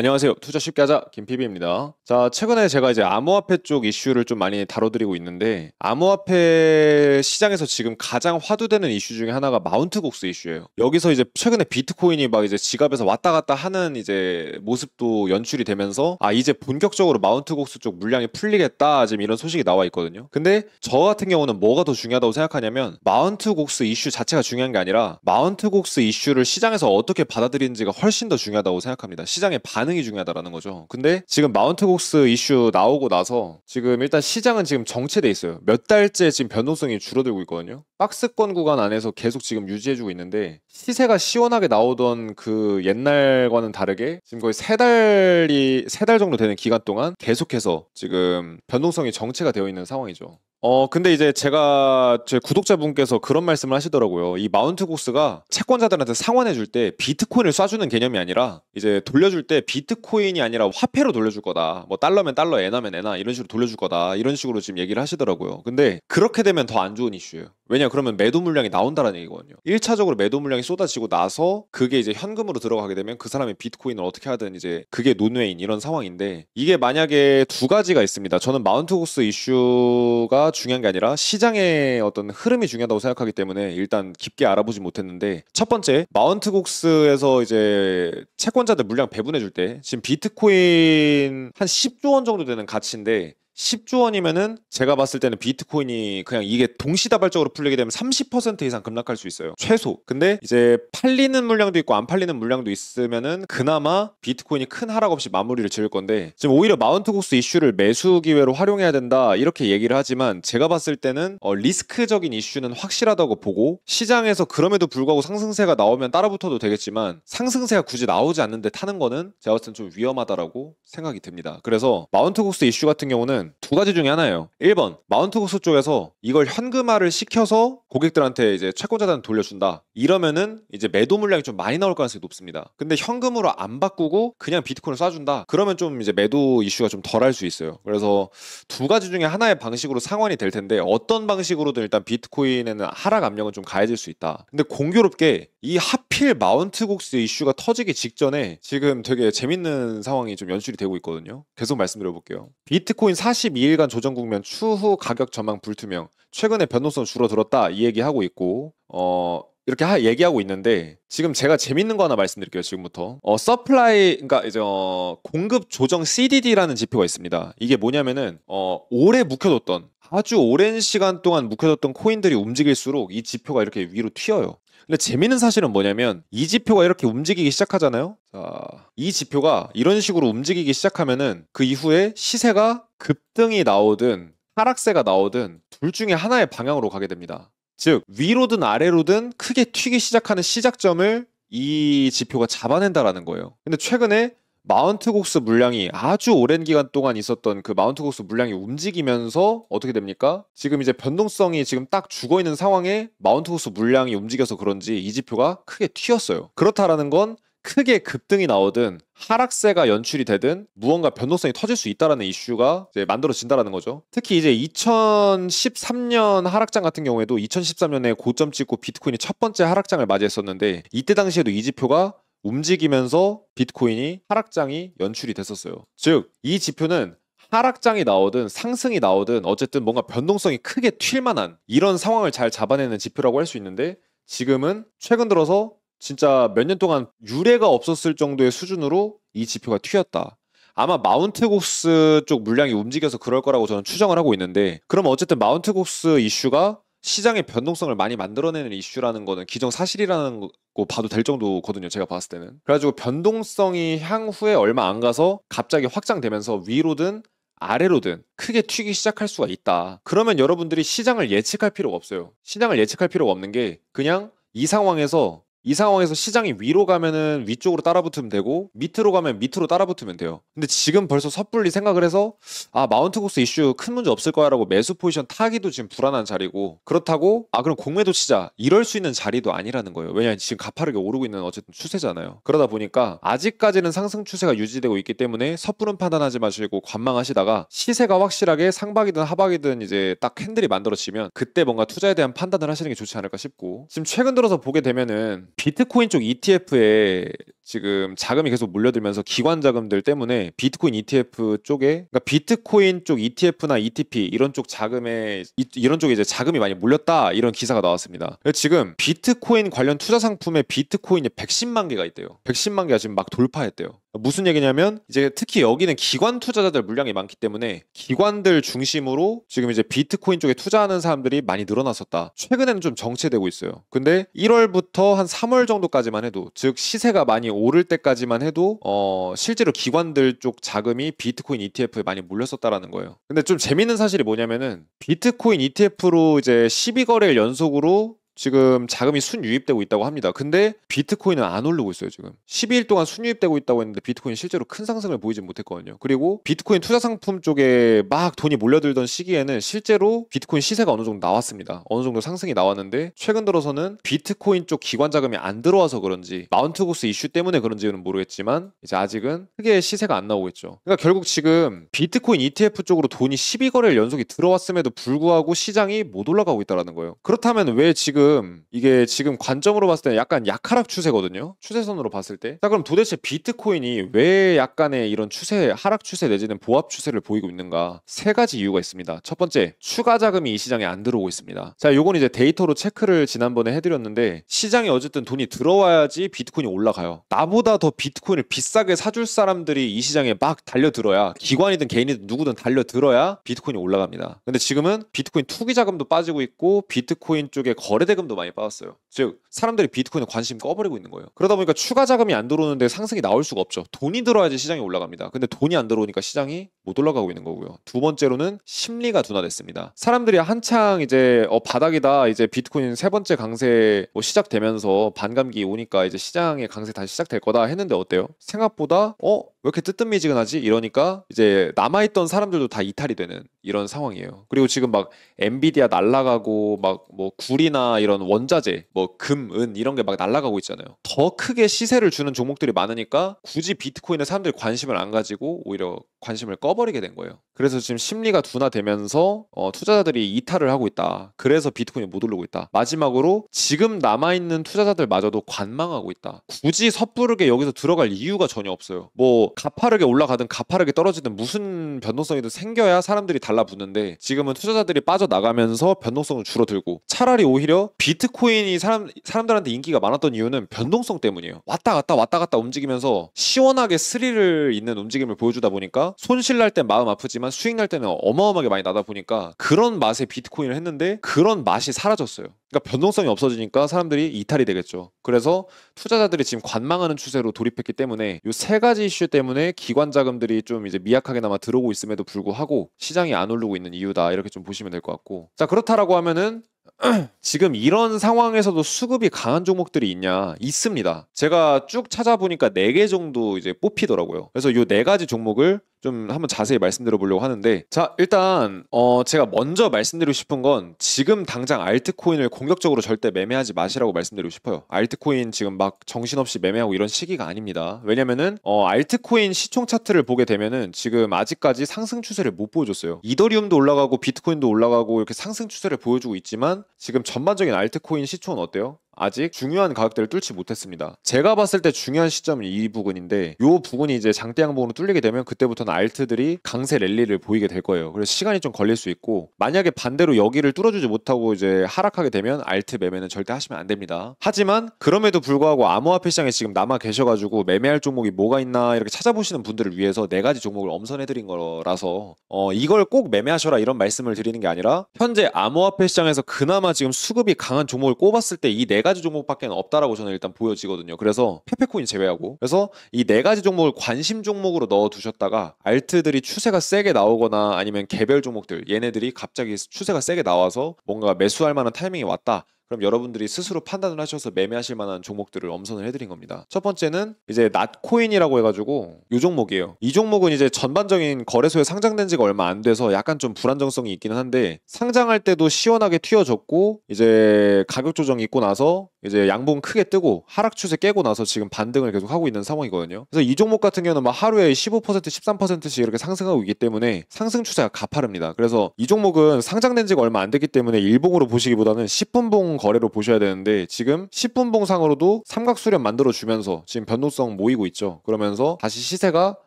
안녕하세요. 투자 쉽게 하자 김PB입니다. 자, 최근에 제가 이제 암호화폐 쪽 이슈를 좀 많이 다뤄드리고 있는데 암호화폐 시장에서 지금 가장 화두되는 이슈 중에 하나가 마운트 곡스 이슈예요. 여기서 이제 최근에 비트코인이 막 이제 지갑에서 왔다 갔다 하는 이제 모습도 연출이 되면서 아 이제 본격적으로 마운트 곡스 쪽 물량이 풀리겠다 지금 이런 소식이 나와 있거든요. 근데 저 같은 경우는 뭐가 더 중요하다고 생각하냐면 마운트 곡스 이슈 자체가 중요한 게 아니라 마운트 곡스 이슈를 시장에서 어떻게 받아들이는지가 훨씬 더 중요하다고 생각합니다. 시장의 반응 반응이 중요하다라는 거죠. 근데 지금 마운트곡스 이슈 나오고 나서 지금 일단 시장은 지금 정체돼 있어요. 몇 달째 지금 변동성이 줄어들고 있거든요. 박스권 구간 안에서 계속 지금 유지해주고 있는데 시세가 시원하게 나오던 그 옛날과는 다르게 지금 거의 세 달이 세 달 정도 되는 기간 동안 계속해서 지금 변동성이 정체가 되어 있는 상황이죠. 어, 근데 이제 제가 제 구독자분께서 그런 말씀을 하시더라고요. 이 마운트 곡스가 채권자들한테 상환해 줄 때 비트코인을 쏴주는 개념이 아니라 이제 돌려줄 때 비트코인이 아니라 화폐로 돌려줄 거다. 뭐 달러면 달러, 엔화면 엔화 이런 식으로 돌려줄 거다. 이런 식으로 지금 얘기를 하시더라고요. 근데 그렇게 되면 더 안 좋은 이슈예요. 왜냐 그러면 매도 물량이 나온다라는 얘기거든요. 1차적으로 매도 물량이 쏟아지고 나서 그게 이제 현금으로 들어가게 되면 그 사람의 비트코인을 어떻게 하든 이제 그게 논외인 이런 상황인데 이게 만약에 두 가지가 있습니다. 저는 마운트고스 이슈가 중요한 게 아니라 시장의 어떤 흐름이 중요하다고 생각하기 때문에 일단 깊게 알아보지 못했는데 첫 번째 마운트곡스에서 이제 채권자들 물량 배분해 줄 때 지금 비트코인 한 10조 원 정도 되는 가치인데 10조 원이면은 제가 봤을 때는 비트코인이 그냥 이게 동시다발적으로 풀리게 되면 30% 이상 급락할 수 있어요. 최소. 근데 이제 팔리는 물량도 있고 안 팔리는 물량도 있으면은 그나마 비트코인이 큰 하락 없이 마무리를 지을 건데 지금 오히려 마운트 국스 이슈를 매수 기회로 활용해야 된다 이렇게 얘기를 하지만 제가 봤을 때는 어 리스크적인 이슈는 확실하다고 보고 시장에서 그럼에도 불구하고 상승세가 나오면 따라붙어도 되겠지만 상승세가 굳이 나오지 않는데 타는 거는 제가 봤을 땐 좀 위험하다라고 생각이 듭니다. 그래서 마운트 국스 이슈 같은 경우는 두 가지 중에 하나예요. 1번 마운트 국수 쪽에서 이걸 현금화를 시켜서 고객들한테 이제 채권자단 돌려준다. 이러면은 이제 매도 물량이 좀 많이 나올 가능성이 높습니다. 근데 현금으로 안 바꾸고 그냥 비트코인을 쏴준다. 그러면 좀 이제 매도 이슈가 좀 덜할 수 있어요. 그래서 두 가지 중에 하나의 방식으로 상환이 될 텐데 어떤 방식으로든 일단 비트코인에는 하락 압력은 좀 가해질 수 있다. 근데 공교롭게 이 하필 마운트 곡스 이슈가 터지기 직전에 지금 되게 재밌는 상황이 좀 연출이 되고 있거든요. 계속 말씀드려볼게요. 비트코인 사 42일간 조정 국면 추후 가격 전망 불투명 최근에 변동성 줄어들었다 이 얘기하고 있고 어 이렇게 하, 얘기하고 있는데 지금 제가 재밌는 거 하나 말씀드릴게요 지금부터 어 서플라이 그러니까 이제 어, 공급 조정 CDD라는 지표가 있습니다 이게 뭐냐면은 어 오래 묵혀뒀던 아주 오랜 시간 동안 묵혀뒀던 코인들이 움직일수록 이 지표가 이렇게 위로 튀어요 근데 재미있는 사실은 뭐냐면 이 지표가 이렇게 움직이기 시작하잖아요. 자, 이 지표가 이런 식으로 움직이기 시작하면은 그 이후에 시세가 급등이 나오든 하락세가 나오든 둘 중에 하나의 방향으로 가게 됩니다. 즉 위로든 아래로든 크게 튀기 시작하는 시작점을 이 지표가 잡아낸다라는 거예요. 근데 최근에 마운트 곡수 물량이 아주 오랜 기간 동안 있었던 그 마운트 곡수 물량이 움직이면서 어떻게 됩니까? 지금 이제 변동성이 지금 딱 죽어 있는 상황에 마운트 곡수 물량이 움직여서 그런지 이 지표가 크게 튀었어요. 그렇다라는 건 크게 급등이 나오든 하락세가 연출이 되든 무언가 변동성이 터질 수 있다라는 이슈가 이제 만들어진다라는 거죠. 특히 이제 2013년 하락장 같은 경우에도 2013년에 고점 찍고 비트코인이 첫 번째 하락장을 맞이했었는데 이때 당시에도 이 지표가 움직이면서 비트코인이 하락장이 연출이 됐었어요. 즉, 이 지표는 하락장이 나오든 상승이 나오든 어쨌든 뭔가 변동성이 크게 튈 만한 이런 상황을 잘 잡아내는 지표라고 할 수 있는데 지금은 최근 들어서 진짜 몇 년 동안 유례가 없었을 정도의 수준으로 이 지표가 튀었다. 아마 마운트곡스 쪽 물량이 움직여서 그럴 거라고 저는 추정을 하고 있는데 그럼 어쨌든 마운트곡스 이슈가 시장의 변동성을 많이 만들어내는 이슈라는 거는 기정사실이라는 거 봐도 될 정도거든요. 제가 봤을 때는. 그래가지고 변동성이 향후에 얼마 안 가서 갑자기 확장되면서 위로든 아래로든 크게 튀기 시작할 수가 있다. 그러면 여러분들이 시장을 예측할 필요가 없어요. 시장을 예측할 필요가 없는 게 그냥 이 상황에서 이 상황에서 시장이 위로 가면은 위쪽으로 따라붙으면 되고 밑으로 가면 밑으로 따라붙으면 돼요. 근데 지금 벌써 섣불리 생각을 해서 아 마운트 곡스 이슈 큰 문제 없을 거야라고 매수 포지션 타기도 지금 불안한 자리고 그렇다고 아 그럼 공매도 치자 이럴 수 있는 자리도 아니라는 거예요. 왜냐하면 지금 가파르게 오르고 있는 어쨌든 추세잖아요. 그러다 보니까 아직까지는 상승 추세가 유지되고 있기 때문에 섣부른 판단하지 마시고 관망하시다가 시세가 확실하게 상박이든 하박이든 이제 딱 핸들이 만들어지면 그때 뭔가 투자에 대한 판단을 하시는 게 좋지 않을까 싶고 지금 최근 들어서 보게 되면은 비트코인 쪽 ETF에 지금 자금이 계속 몰려들면서 기관 자금들 때문에 비트코인 ETF 쪽에 그러니까 비트코인 쪽 ETF나 ETP 이런 쪽 자금에 이, 런 쪽에 이제 자금이 많이 몰렸다 이런 기사가 나왔습니다. 지금 비트코인 관련 투자 상품에 비트코인이 110만 개가 있대요. 110만 개가 지금 막 돌파했대요. 무슨 얘기냐면 이제 특히 여기는 기관 투자자들 물량이 많기 때문에 기관들 중심으로 지금 이제 비트코인 쪽에 투자하는 사람들이 많이 늘어났었다. 최근에는 좀 정체되고 있어요. 근데 1월부터 한 3월 정도까지만 해도 즉 시세가 많이 비트이 오를 때까지만 해도 어 실제로 기관들 쪽 자금이 비트코인 ETF에 많이 몰렸었다라는 거예요. 근데 좀 재밌는 사실이 뭐냐면은 비트코인 ETF로 이제 12거래일 연속으로 지금 자금이 순유입되고 있다고 합니다. 근데 비트코인은 안 오르고 있어요, 지금. 12일 동안 순유입되고 있다고 했는데 비트코인 실제로 큰 상승을 보이지 못했거든요. 그리고 비트코인 투자 상품 쪽에 막 돈이 몰려들던 시기에는 실제로 비트코인 시세가 어느 정도 나왔습니다. 어느 정도 상승이 나왔는데 최근 들어서는 비트코인 쪽 기관 자금이 안 들어와서 그런지 마운트 고스 이슈 때문에 그런지는 모르겠지만 이제 아직은 크게 시세가 안 나오고 있죠. 그러니까 결국 지금 비트코인 ETF 쪽으로 돈이 12거래를 연속이 들어왔음에도 불구하고 시장이 못 올라가고 있다라는 거예요. 그렇다면 왜 지금 지금 이게 지금 관점으로 봤을 때는 약간 약하락 추세거든요. 추세선으로 봤을 때. 자 그럼 도대체 비트코인이 왜 약간의 이런 추세 하락 추세 내지는 보합 추세를 보이고 있는가? 세 가지 이유가 있습니다. 첫 번째, 추가 자금이 이 시장에 안 들어오고 있습니다. 자, 요건 이제 데이터로 체크를 지난번에 해드렸는데 시장에 어쨌든 돈이 들어와야지 비트코인이 올라가요. 나보다 더 비트코인을 비싸게 사줄 사람들이 이 시장에 막 달려들어야 기관이든 개인이든 누구든 달려들어야 비트코인이 올라갑니다. 근데 지금은 비트코인 투기 자금도 빠지고 있고 비트코인 쪽에 거래된 세대금도 많이 빠졌어요. 즉 사람들이 비트코인에 관심 꺼버리고 있는 거예요. 그러다 보니까 추가 자금이 안 들어오는데 상승이 나올 수가 없죠. 돈이 들어야지 시장이 올라갑니다. 근데 돈이 안 들어오니까 시장이 못 올라가고 있는 거고요. 두 번째로는 심리가 둔화됐습니다. 사람들이 한창 이제 어, 바닥이다 이제 비트코인 세 번째 강세 뭐 시작되면서 반감기 오니까 이제 시장의 강세 다시 시작될 거다 했는데 어때요? 생각보다 어왜 이렇게 뜨뜻미지근하지? 이러니까 이제 남아있던 사람들도 다 이탈이 되는 이런 상황이에요. 그리고 지금 막 엔비디아 날라가고 막뭐굴이나 이런 원자재 뭐 금, 은 이런 게 막 날라가고 있잖아요. 더 크게 시세를 주는 종목들이 많으니까 굳이 비트코인에 사람들이 관심을 안 가지고 오히려 관심을 꺼버리게 된 거예요. 그래서 지금 심리가 둔화되면서 어, 투자자들이 이탈을 하고 있다. 그래서 비트코인이 못 오르고 있다. 마지막으로 지금 남아있는 투자자들마저도 관망하고 있다. 굳이 섣부르게 여기서 들어갈 이유가 전혀 없어요. 뭐 가파르게 올라가든 가파르게 떨어지든 무슨 변동성이든 생겨야 사람들이 달라붙는데 지금은 투자자들이 빠져나가면서 변동성은 줄어들고 차라리 오히려 비트코인이 사람, 사람들한테 인기가 많았던 이유는 변동성 때문이에요. 왔다 갔다 왔다 갔다 움직이면서 시원하게 스릴을 있는 움직임을 보여주다 보니까 손실 날 땐 마음 아프지만 수익 날 때는 어마어마하게 많이 나다 보니까 그런 맛에 비트코인을 했는데 그런 맛이 사라졌어요. 그러니까 변동성이 없어지니까 사람들이 이탈이 되겠죠. 그래서 투자자들이 지금 관망하는 추세로 돌입했기 때문에 이세 가지 이슈 때문에 기관 자금들이 좀 이제 미약하게나마 들어오고 있음에도 불구하고 시장이 안 오르고 있는 이유다 이렇게 좀 보시면 될 것 같고 자 그렇다라고 하면은 지금 이런 상황에서도 수급이 강한 종목들이 있냐 있습니다. 제가 쭉 찾아보니까 4개 정도 이제 뽑히더라고요. 그래서 요4 가지 종목을 좀 한번 자세히 말씀드려 보려고 하는데 자 일단 어 제가 먼저 말씀드리고 싶은 건 지금 당장 알트코인을 공격적으로 절대 매매하지 마시라고 말씀드리고 싶어요 알트코인 지금 막 정신없이 매매하고 이런 시기가 아닙니다 왜냐면은 어 알트코인 시총 차트를 보게 되면은 지금 아직까지 상승 추세를 못 보여줬어요 이더리움도 올라가고 비트코인도 올라가고 이렇게 상승 추세를 보여주고 있지만 지금 전반적인 알트코인 시초는 어때요? 아직 중요한 가격대를 뚫지 못했습니다. 제가 봤을 때 중요한 시점은 이 부분인데 이 부분이 이제 장대양 부분으로 뚫리게 되면 그때부터는 알트들이 강세 랠리를 보이게 될 거예요. 그래서 시간이 좀 걸릴 수 있고 만약에 반대로 여기를 뚫어주지 못하고 이제 하락하게 되면 알트 매매는 절대 하시면 안 됩니다. 하지만 그럼에도 불구하고 암호화폐 시장에 지금 남아 계셔가지고 매매할 종목이 뭐가 있나 이렇게 찾아보시는 분들을 위해서 네 가지 종목을 엄선해드린 거라서 어 이걸 꼭 매매하셔라 이런 말씀을 드리는 게 아니라 현재 암호화폐 시장에서 그나마 지금 수급이 강한 종목을 꼽았을 때이네 가지 가지 종목밖에 없다라고 저는 일단 보여지거든요. 그래서 페페코인 제외하고 그래서 이 네 가지 종목을 관심 종목으로 넣어 두셨다가 알트들이 추세가 세게 나오거나 아니면 개별 종목들 얘네들이 갑자기 추세가 세게 나와서 뭔가 매수할 만한 타이밍이 왔다. 그럼 여러분들이 스스로 판단을 하셔서 매매하실 만한 종목들을 엄선을 해드린 겁니다. 첫 번째는 이제 낫코인이라고 해가지고 이 종목이에요. 이 종목은 이제 전반적인 거래소에 상장된 지가 얼마 안 돼서 약간 좀 불안정성이 있기는 한데 상장할 때도 시원하게 튀어졌고 이제 가격 조정 이 있고 나서 이제 양봉 크게 뜨고 하락 추세 깨고 나서 지금 반등을 계속 하고 있는 상황이거든요. 그래서 이 종목 같은 경우는 막 뭐 하루에 15% 13%씩 이렇게 상승하고 있기 때문에 상승 추세가 가파릅니다. 그래서 이 종목은 상장된 지가 얼마 안 됐기 때문에 일봉으로 보시기보다는 10분봉 거래로 보셔야 되는데 지금 10분 봉상으로도 삼각 수렴 만들어 주면서 지금 변동성 모이고 있죠. 그러면서 다시 시세가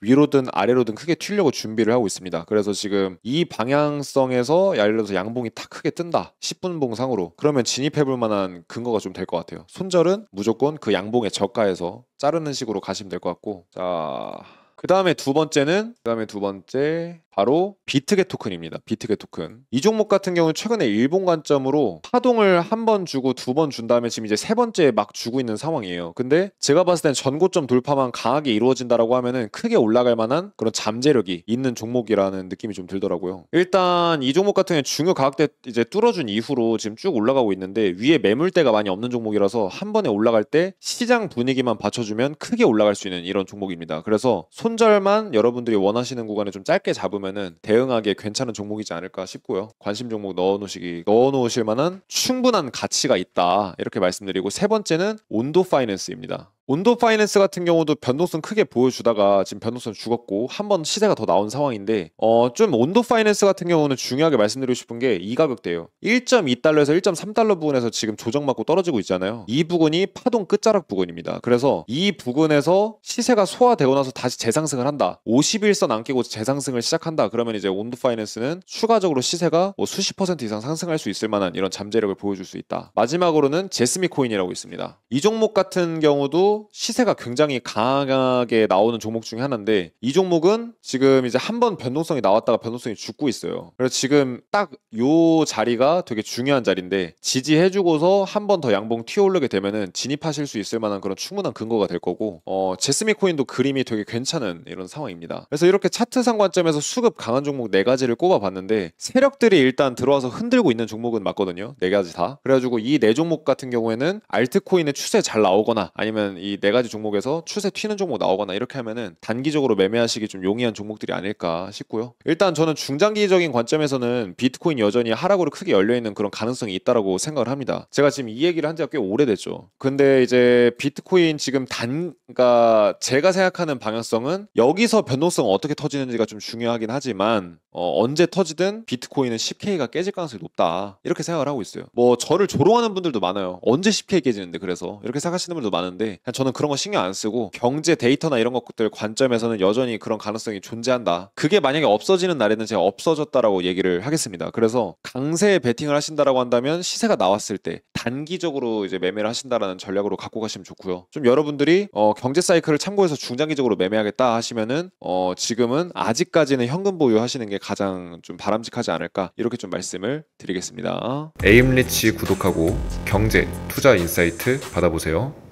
위로든 아래로든 크게 튀려고 준비를 하고 있습니다. 그래서 지금 이 방향성에서 예를 들어서 양봉이 탁 크게 뜬다. 10분 봉상으로. 그러면 진입해 볼 만한 근거가 좀 될 것 같아요. 손절은 무조건 그 양봉의 저가에서 자르는 식으로 가시면 될 것 같고. 자, 그 다음에 두 번째는 그 다음에 두 번째 바로 비트겟 토큰입니다. 비트겟 토큰. 이 종목 같은 경우는 최근에 일본 관점으로 파동을 한 번 주고 두 번 준 다음에 지금 이제 세 번째 막 주고 있는 상황이에요. 근데 제가 봤을 땐 전고점 돌파만 강하게 이루어진다라고 하면은 크게 올라갈 만한 그런 잠재력이 있는 종목이라는 느낌이 좀 들더라고요. 일단 이 종목 같은 경우는 중요 가격대 이제 뚫어준 이후로 지금 쭉 올라가고 있는데 위에 매물대가 많이 없는 종목이라서 한 번에 올라갈 때 시장 분위기만 받쳐주면 크게 올라갈 수 있는 이런 종목입니다. 그래서 손절만 여러분들이 원하시는 구간에 좀 짧게 잡으면 보면은 대응하기에 괜찮은 종목이지 않을까 싶고요. 관심 종목 넣어놓으시기 넣어놓으실 만한 충분한 가치가 있다 이렇게 말씀드리고 세 번째는 온도 파이낸스입니다. 온도 파이낸스 같은 경우도 변동성 크게 보여주다가 지금 변동성 죽었고 한 번 시세가 더 나온 상황인데 어 좀 온도 파이낸스 같은 경우는 중요하게 말씀드리고 싶은 게 이가격대요 1.2달러에서 1.3달러 부근에서 지금 조정받고 떨어지고 있잖아요. 이 부근이 파동 끝자락 부근입니다. 그래서 이 부근에서 시세가 소화되고 나서 다시 재상승을 한다. 50일선 안끼고 재상승을 시작한다. 그러면 이제 온도 파이낸스는 추가적으로 시세가 뭐 수십 퍼센트 이상 상승할 수 있을 만한 이런 잠재력을 보여줄 수 있다. 마지막으로는 제스미 코인이라고 있습니다. 이 종목 같은 경우도 시세가 굉장히 강하게 나오는 종목 중에 하나인데 이 종목은 지금 이제 한 번 변동성이 나왔다가 변동성이 죽고 있어요. 그래서 지금 딱 요 자리가 되게 중요한 자리인데 지지해주고서 한 번 더 양봉 튀어올르게 되면은 진입하실 수 있을 만한 그런 충분한 근거가 될 거고 어 제스미 코인도 그림이 되게 괜찮은 이런 상황입니다. 그래서 이렇게 차트상 관점에서 수급 강한 종목 네 가지를 꼽아봤는데 세력들이 일단 들어와서 흔들고 있는 종목은 맞거든요. 네 가지 다. 그래가지고 이 네 종목 같은 경우에는 알트코인의 추세 잘 나오거나 아니면 이네 가지 종목에서 추세 튀는 종목 나오거나 이렇게 하면은 단기적으로 매매하시기 좀 용이한 종목들이 아닐까 싶고요. 일단 저는 중장기적인 관점에서는 비트코인 여전히 하락으로 크게 열려 있는 그런 가능성이 있다라고 생각을 합니다. 제가 지금 이 얘기를 한 지가 꽤 오래됐죠. 근데 이제 비트코인 지금 단 그러니까 제가 생각하는 방향성은 여기서 변동성 어떻게 터지는지가 좀 중요하긴 하지만 어, 언제 터지든 비트코인은 10K가 깨질 가능성이 높다 이렇게 생각을 하고 있어요. 뭐 저를 조롱하는 분들도 많아요. 언제 10K 깨지는데 그래서 이렇게 생각하시는 분도 많은데 저는 그런 거 신경 안 쓰고 경제 데이터나 이런 것들 관점에서는 여전히 그런 가능성이 존재한다. 그게 만약에 없어지는 날에는 제가 없어졌다라고 얘기를 하겠습니다. 그래서 강세에 베팅을 하신다라고 한다면 시세가 나왔을 때 단기적으로 이제 매매를 하신다라는 전략으로 갖고 가시면 좋고요. 좀 여러분들이 어, 경제 사이클을 참고해서 중장기적으로 매매하겠다 하시면은 어, 지금은 아직까지는 현금 보유하시는 게 가장 좀 바람직하지 않을까 이렇게 좀 말씀을 드리겠습니다. 에임리치 구독하고 경제 투자 인사이트 받아보세요.